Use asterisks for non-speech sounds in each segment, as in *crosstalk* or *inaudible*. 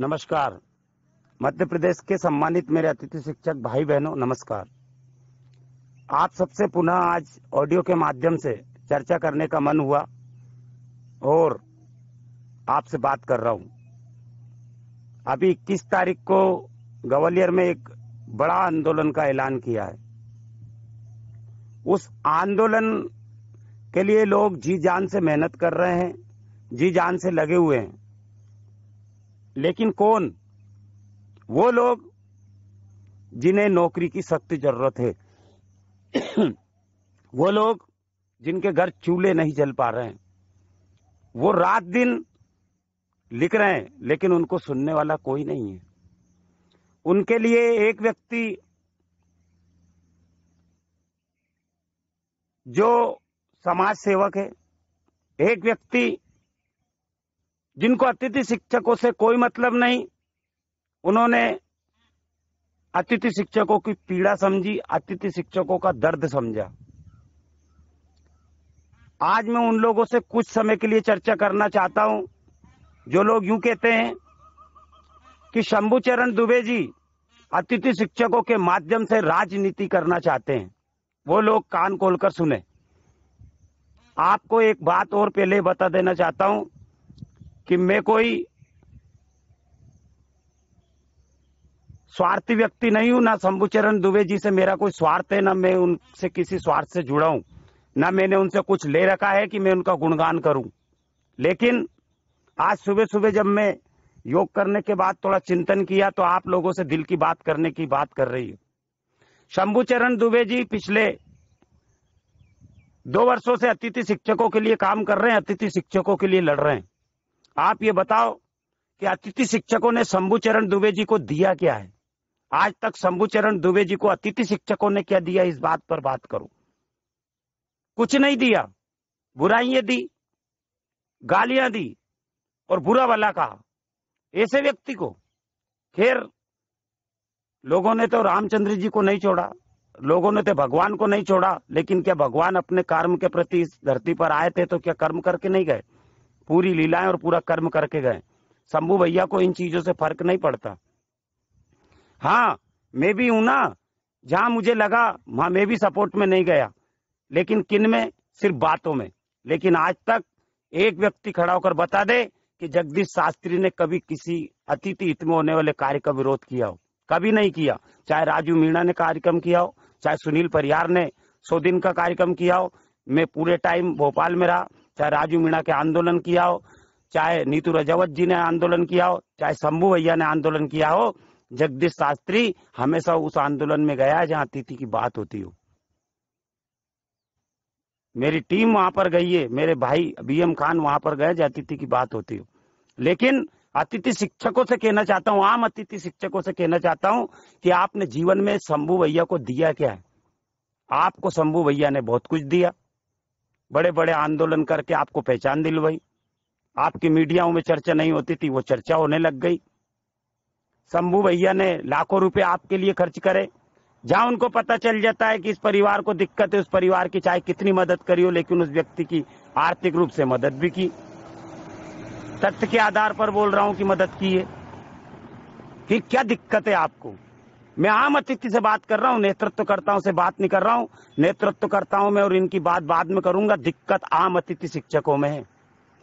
नमस्कार मध्य प्रदेश के सम्मानित मेरे अतिथि शिक्षक भाई बहनों नमस्कार आप सबसे पुनः आज ऑडियो के माध्यम से चर्चा करने का मन हुआ और आपसे बात कर रहा हूं अभी इक्कीस तारीख को ग्वालियर में एक बड़ा आंदोलन का ऐलान किया है उस आंदोलन के लिए लोग जी जान से मेहनत कर रहे हैं जी जान से लगे हुए हैं लेकिन कौन वो लोग जिन्हें नौकरी की सख्त जरूरत है *clears throat* वो लोग जिनके घर चूल्हे नहीं जल पा रहे हैं वो रात दिन लिख रहे हैं लेकिन उनको सुनने वाला कोई नहीं है उनके लिए एक व्यक्ति जो समाज सेवक है एक व्यक्ति जिनको अतिथि शिक्षकों से कोई मतलब नहीं उन्होंने अतिथि शिक्षकों की पीड़ा समझी अतिथि शिक्षकों का दर्द समझा आज मैं उन लोगों से कुछ समय के लिए चर्चा करना चाहता हूं जो लोग यूं कहते हैं कि शंभू चरण दुबे जी अतिथि शिक्षकों के माध्यम से राजनीति करना चाहते हैं वो लोग कान खोलकर सुने आपको एक बात और पहले बता देना चाहता हूं कि मैं कोई स्वार्थी व्यक्ति नहीं हूं ना शंभुचरण दुबे जी से मेरा कोई स्वार्थ है ना मैं उनसे किसी स्वार्थ से जुड़ा हूं ना मैंने उनसे कुछ ले रखा है कि मैं उनका गुणगान करूं लेकिन आज सुबह सुबह जब मैं योग करने के बाद थोड़ा चिंतन किया तो आप लोगों से दिल की बात करने की बात कर रही हूँ शंभुचरण चरण दुबे जी पिछले दो वर्षों से अतिथि शिक्षकों के लिए काम कर रहे हैं अतिथि शिक्षकों के लिए लड़ रहे हैं आप ये बताओ कि अतिथि शिक्षकों ने शंभुचरण दुबे जी को दिया क्या है आज तक शंभुचरण दुबे जी को अतिथि शिक्षकों ने क्या दिया इस बात पर बात करो कुछ नहीं दिया बुराइयां दी गालियां दी और बुरा भला कहा ऐसे व्यक्ति को खैर लोगों ने तो रामचंद्र जी को नहीं छोड़ा लोगों ने तो भगवान को नहीं छोड़ा लेकिन क्या भगवान अपने कर्म के प्रति इस धरती पर आए थे तो क्या कर्म करके नहीं गए पूरी लीलाएं और पूरा कर्म करके गए शंभू भैया को इन चीजों से फर्क नहीं पड़ता हाँ मैं भी हूं ना जहां मुझे लगा वहां मैं भी सपोर्ट में नहीं गया लेकिन किन में सिर्फ बातों में लेकिन आज तक एक व्यक्ति खड़ा होकर बता दे कि जगदीश शास्त्री ने कभी किसी अतिथि हित में होने वाले कार्य का विरोध किया हो कभी नहीं किया चाहे राजू मीणा ने कार्यक्रम किया हो चाहे सुनील परियार ने सौ दिन का कार्यक्रम किया हो मैं पूरे टाइम भोपाल में रहा चाहे राजू मीणा के आंदोलन किया हो चाहे नीतू रजावत जी ने आंदोलन किया हो चाहे शंभू भैया ने आंदोलन किया हो जगदीश शास्त्री हमेशा उस आंदोलन में गया जहां तिथि की बात होती हो मेरी टीम वहां पर गई है मेरे भाई एम खान वहां पर गए जहां अतिथि की बात होती हो लेकिन अतिथि शिक्षकों से कहना चाहता हूं आम अतिथि शिक्षकों से कहना चाहता हूं कि आपने जीवन में शंभू भैया को दिया क्या है आपको शंभू भैया ने बहुत कुछ दिया बड़े बड़े आंदोलन करके आपको पहचान दिलवाई आपकी मीडियाओं में चर्चा नहीं होती थी वो चर्चा होने लग गई शंभू भैया ने लाखों रुपए आपके लिए खर्च करे जहां उनको पता चल जाता है कि इस परिवार को दिक्कत है उस परिवार की चाहे कितनी मदद करी हो लेकिन उस व्यक्ति की आर्थिक रूप से मदद भी की तथ्य के आधार पर बोल रहा हूं कि मदद की है फिर क्या दिक्कत है आपको मैं आम अतिथि से बात कर रहा हूँ नेतृत्वकर्ताओं से बात नहीं कर रहा हूँ नेतृत्वकर्ताओं में और इनकी बात बाद में करूंगा दिक्कत आम अतिथि शिक्षकों में है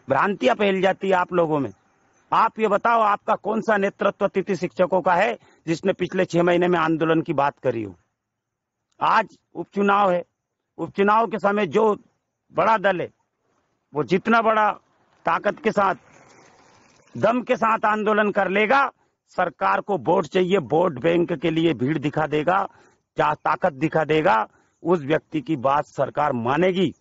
भ्रांतियां फैल जाती है आप लोगों में आप ये बताओ आपका कौन सा नेतृत्व अतिथि शिक्षकों का है जिसने पिछले छह महीने में आंदोलन की बात करी हो आज उपचुनाव है उपचुनाव के समय जो बड़ा दल है वो जितना बड़ा ताकत के साथ दम के साथ आंदोलन कर लेगा सरकार को वोट चाहिए वोट बैंक के लिए भीड़ दिखा देगा क्या ताकत दिखा देगा उस व्यक्ति की बात सरकार मानेगी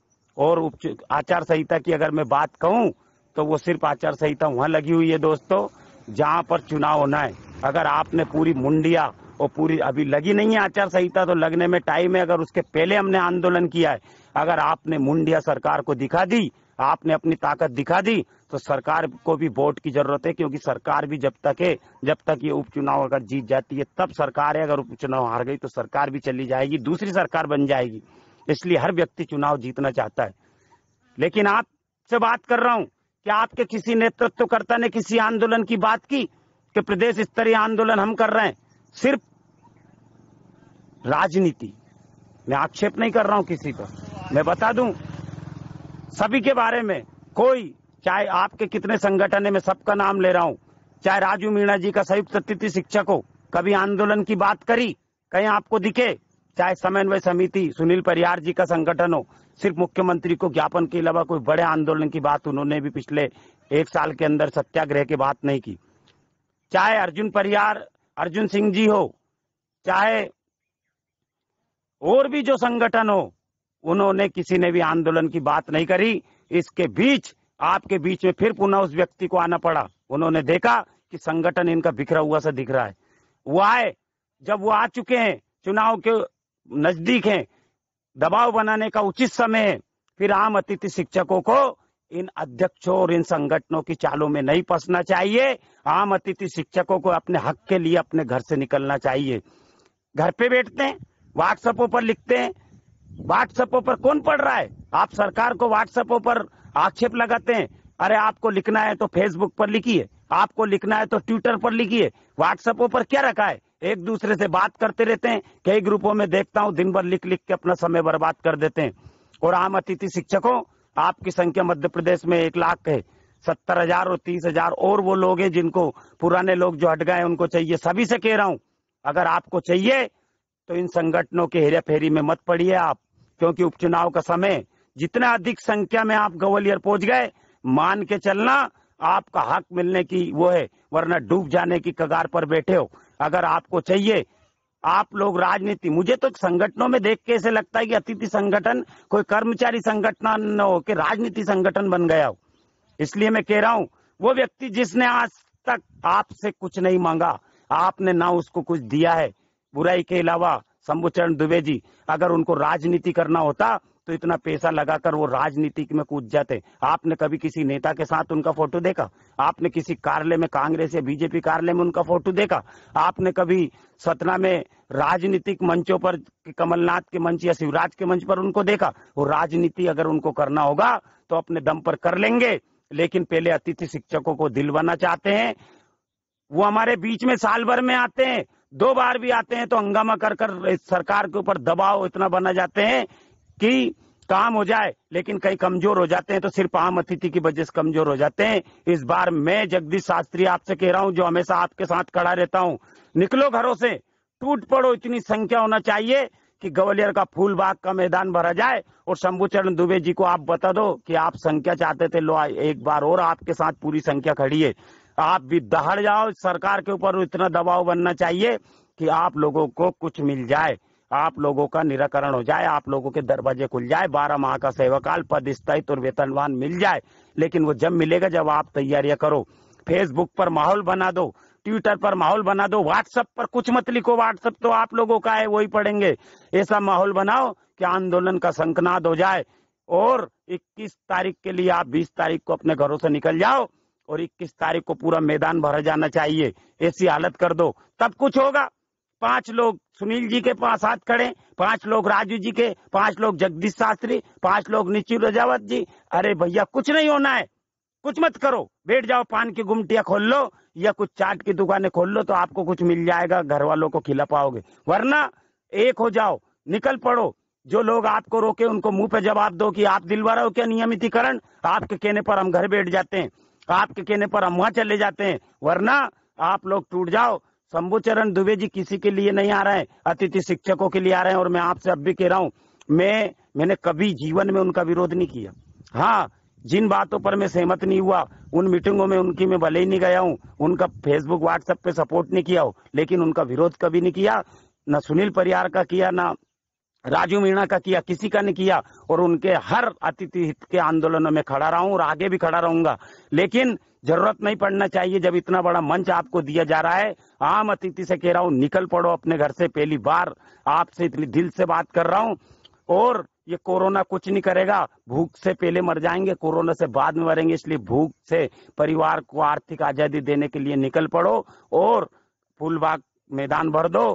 और आचार संहिता की अगर मैं बात कहूँ तो वो सिर्फ आचार संहिता वहां लगी हुई है दोस्तों जहाँ पर चुनाव होना है अगर आपने पूरी मुंडिया और पूरी अभी लगी नहीं है आचार संहिता तो लगने में टाइम है अगर उसके पहले हमने आंदोलन किया है अगर आपने मुंडिया सरकार को दिखा दी आपने अपनी ताकत दिखा दी तो सरकार को भी वोट की जरूरत है क्योंकि सरकार भी जब तक है जब तक ये उपचुनाव अगर जीत जाती है तब सरकार है अगर उपचुनाव हार गई तो सरकार भी चली जाएगी दूसरी सरकार बन जाएगी इसलिए हर व्यक्ति चुनाव जीतना चाहता है लेकिन आपसे बात कर रहा हूँ कि आपके किसी नेतृत्वकर्ता ने किसी आंदोलन की बात की कि प्रदेश स्तरीय आंदोलन हम कर रहे हैं सिर्फ राजनीति मैं आक्षेप नहीं कर रहा हूं किसी पर मैं बता दूं सभी के बारे में कोई चाहे आपके कितने संगठन है मैं सबका नाम ले रहा हूँ चाहे राजू मीणा जी का संयुक्त अतिथि शिक्षक हो कभी आंदोलन की बात करी कहीं आपको दिखे चाहे समन्वय समिति सुनील परियार जी का संगठन हो सिर्फ मुख्यमंत्री को ज्ञापन के अलावा कोई बड़े आंदोलन की बात उन्होंने भी पिछले एक साल के अंदर सत्याग्रह की बात नहीं की चाहे अर्जुन परियार अर्जुन सिंह जी हो चाहे और भी जो संगठन हो उन्होंने किसी ने भी आंदोलन की बात नहीं करी इसके बीच आपके बीच में फिर पुनः उस व्यक्ति को आना पड़ा उन्होंने देखा कि संगठन इनका बिखरा हुआ सा दिख रहा है वो आए जब वो आ चुके हैं चुनाव के नजदीक हैं दबाव बनाने का उचित समय है फिर आम अतिथि शिक्षकों को इन अध्यक्षों और इन संगठनों की चालों में नहीं फंसना चाहिए आम अतिथि शिक्षकों को अपने हक के लिए अपने घर से निकलना चाहिए घर पे बैठते हैं व्हाट्सएपों पर लिखते हैं व्हाट्सएपों पर कौन पढ़ रहा है आप सरकार को व्हाट्सएपों पर आक्षेप लगाते हैं अरे आपको लिखना है तो फेसबुक पर लिखिए आपको लिखना है तो ट्विटर पर लिखिए व्हाट्सएपों पर क्या रखा है एक दूसरे से बात करते रहते हैं कई ग्रुपों में देखता हूँ दिन भर लिख लिख के अपना समय बर्बाद कर देते हैं और आम अतिथि शिक्षकों आपकी संख्या मध्य प्रदेश में एक लाख है सत्तर हजार और तीस हजार और वो लोग हैं जिनको पुराने लोग जो हट गए उनको चाहिए सभी से कह रहा हूँ अगर आपको चाहिए तो इन संगठनों के हेरा फेरी में मत पड़िए आप क्योंकि उपचुनाव का समय जितना अधिक संख्या में आप ग्वालियर पहुंच गए मान के चलना आपका हक मिलने की वो है वरना डूब जाने की कगार पर बैठे हो अगर आपको चाहिए आप लोग राजनीति मुझे तो संगठनों में देख के ऐसे लगता है कि अतिथि संगठन कोई कर्मचारी संगठन न हो के राजनीति संगठन बन गया हो इसलिए मैं कह रहा हूँ वो व्यक्ति जिसने आज तक आपसे कुछ नहीं मांगा आपने ना उसको कुछ दिया है बुराई के अलावा शंभुचरण दुबे जी अगर उनको राजनीति करना होता तो इतना पैसा लगाकर वो राजनीति में कूद जाते आपने कभी किसी नेता के साथ उनका फोटो देखा आपने किसी कार्यालय में कांग्रेस या बीजेपी कार्यालय में उनका फोटो देखा आपने कभी सतना में राजनीतिक मंचों पर कमलनाथ के मंच या शिवराज के मंच पर उनको देखा वो राजनीति अगर उनको करना होगा तो अपने दम पर कर लेंगे लेकिन पहले अतिथि शिक्षकों को दिलवाना चाहते हैं वो हमारे बीच में साल भर में आते हैं दो बार भी आते हैं तो हंगामा कर कर सरकार के ऊपर दबाव इतना बना जाते हैं कि काम हो जाए लेकिन कई कमजोर हो जाते हैं तो सिर्फ आम अतिथि की वजह से कमजोर हो जाते हैं इस बार मैं जगदीश शास्त्री आपसे कह रहा हूं जो हमेशा आपके साथ खड़ा रहता हूं निकलो घरों से टूट पड़ो इतनी संख्या होना चाहिए कि ग्वालियर का फूल बाग का मैदान भरा जाए और शंभुचरण चरण दुबे जी को आप बता दो कि आप संख्या चाहते थे लो एक बार और आपके साथ पूरी संख्या खड़ी है आप भी दहाड़ जाओ सरकार के ऊपर इतना दबाव बनना चाहिए कि आप लोगों को कुछ मिल जाए आप लोगों का निराकरण हो जाए आप लोगों के दरवाजे खुल जाए बारह माह का सेवाकाल पद स्थायित्व और वेतनवान मिल जाए लेकिन वो जब मिलेगा जब आप तैयारियां करो फेसबुक पर माहौल बना दो ट्विटर पर माहौल बना दो व्हाट्सएप पर कुछ मत लिखो व्हाट्सएप तो आप लोगों का है वही पढ़ेंगे ऐसा माहौल बनाओ कि आंदोलन का संकनाद हो जाए और 21 तारीख के लिए आप 20 तारीख को अपने घरों से निकल जाओ और 21 तारीख को पूरा मैदान भरा जाना चाहिए ऐसी हालत कर दो तब कुछ होगा पांच लोग सुनील जी के पास हाथ खड़े पांच लोग राजू जी के पांच लोग जगदीश शास्त्री पांच लोग निचु रजावत जी अरे भैया कुछ नहीं होना है कुछ मत करो बैठ जाओ पान की गुमटिया खोल लो या कुछ चाट की दुकानें खोल लो तो आपको कुछ मिल जाएगा घर वालों को खिला पाओगे वरना एक हो जाओ निकल पड़ो जो लोग आपको रोके उनको मुंह पे जवाब दो कि आप रहे हो क्या नियमितीकरण आपके कहने पर हम घर बैठ जाते हैं आपके कहने पर अम्मा चले जाते हैं वरना आप लोग टूट जाओ शंभु चरण दुबे जी किसी के लिए नहीं आ रहे हैं अतिथि शिक्षकों के लिए आ रहे हैं और मैं आपसे अब भी कह रहा हूँ मैं मैंने कभी जीवन में उनका विरोध नहीं किया हाँ जिन बातों पर मैं सहमत नहीं हुआ उन मीटिंगों में उनकी मैं भले ही नहीं गया हूँ उनका फेसबुक व्हाट्सएप पे सपोर्ट नहीं किया हो लेकिन उनका विरोध कभी नहीं किया ना सुनील परियार का किया ना राजू मीणा का किया किसी का नहीं किया और उनके हर अतिथि हित के आंदोलनों में खड़ा रहा हूं और आगे भी खड़ा रहूंगा लेकिन जरूरत नहीं पड़ना चाहिए जब इतना बड़ा मंच आपको दिया जा रहा है आम अतिथि से कह रहा हूं निकल पड़ो अपने घर से पहली बार आपसे इतनी दिल से बात कर रहा हूं और ये कोरोना कुछ नहीं करेगा भूख से पहले मर जाएंगे कोरोना से बाद में मरेंगे इसलिए भूख से परिवार को आर्थिक आजादी देने के लिए निकल पड़ो और फूलबाग मैदान भर दो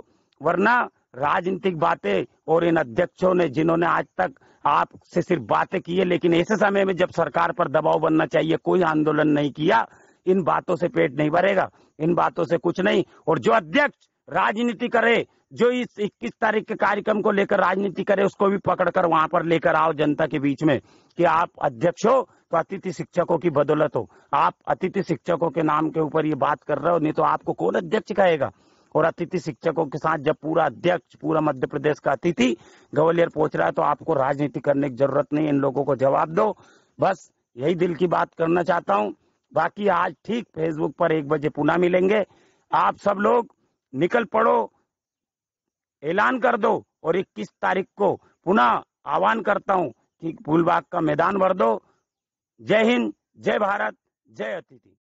वरना राजनीतिक बातें और इन अध्यक्षों ने जिन्होंने आज तक आपसे सिर्फ बातें की है लेकिन ऐसे समय में जब सरकार पर दबाव बनना चाहिए कोई आंदोलन नहीं किया इन बातों से पेट नहीं भरेगा इन बातों से कुछ नहीं और जो अध्यक्ष राजनीति करे जो इस इक्कीस तारीख के कार्यक्रम को लेकर राजनीति करे उसको भी पकड़कर वहां पर लेकर आओ जनता के बीच में कि आप अध्यक्ष हो तो अतिथि शिक्षकों की बदौलत हो आप अतिथि शिक्षकों के नाम के ऊपर ये बात कर रहे हो नहीं तो आपको कौन अध्यक्ष कहेगा और अतिथि शिक्षकों के साथ जब पूरा अध्यक्ष पूरा मध्य प्रदेश का अतिथि ग्वालियर पहुंच रहा है तो आपको राजनीति करने की जरूरत नहीं इन लोगों को जवाब दो बस यही दिल की बात करना चाहता हूँ बाकी आज ठीक फेसबुक पर एक बजे पुनः मिलेंगे आप सब लोग निकल पड़ो ऐलान कर दो और 21 तारीख को पुनः आह्वान करता हूँ कि फूलबाग का मैदान भर दो जय हिंद जय भारत जय अतिथि